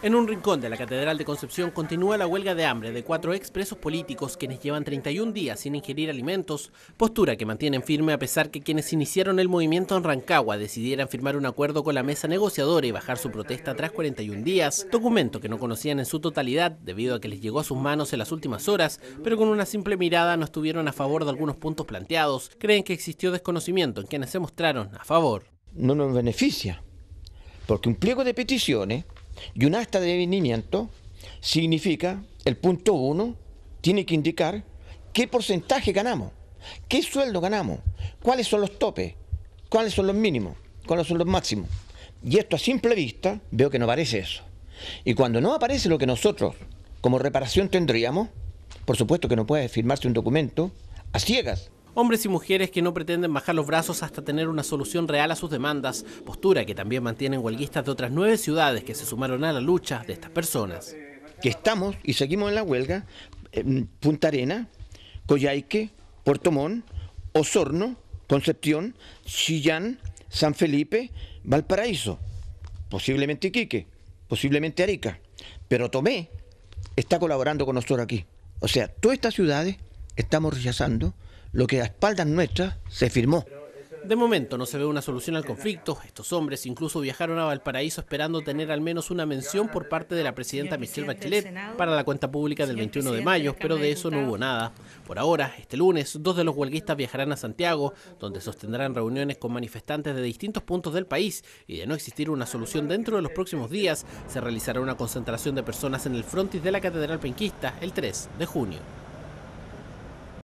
En un rincón de la Catedral de Concepción continúa la huelga de hambre de cuatro expresos políticos quienes llevan 31 días sin ingerir alimentos, postura que mantienen firme a pesar que quienes iniciaron el movimiento en Rancagua decidieran firmar un acuerdo con la mesa negociadora y bajar su protesta tras 41 días, documento que no conocían en su totalidad debido a que les llegó a sus manos en las últimas horas, pero con una simple mirada no estuvieron a favor de algunos puntos planteados, creen que existió desconocimiento en quienes se mostraron a favor. No nos beneficia, porque un pliego de peticiones y un hasta de venimiento significa, el punto uno, tiene que indicar qué porcentaje ganamos, qué sueldo ganamos, cuáles son los topes, cuáles son los mínimos, cuáles son los máximos. Y esto a simple vista veo que no aparece eso. Y cuando no aparece lo que nosotros como reparación tendríamos, por supuesto que no puede firmarse un documento a ciegas, hombres y mujeres que no pretenden bajar los brazos hasta tener una solución real a sus demandas, postura que también mantienen huelguistas de otras nueve ciudades que se sumaron a la lucha de estas personas. Que estamos y seguimos en la huelga Punta Arena, Coyhaique, Puerto Montt, Osorno, Concepción, Chillán, San Felipe, Valparaíso, posiblemente Iquique, posiblemente Arica. Pero Tomé está colaborando con nosotros aquí. O sea, todas estas ciudades estamos rechazando lo que a espaldas nuestras se firmó. De momento no se ve una solución al conflicto. Estos hombres incluso viajaron a Valparaíso esperando tener al menos una mención por parte de la presidenta Michelle Bachelet para la cuenta pública del 21 de mayo, pero de eso no hubo nada. Por ahora, este lunes, dos de los huelguistas viajarán a Santiago, donde sostendrán reuniones con manifestantes de distintos puntos del país y de no existir una solución dentro de los próximos días, se realizará una concentración de personas en el frontis de la Catedral Penquista el 3 de junio.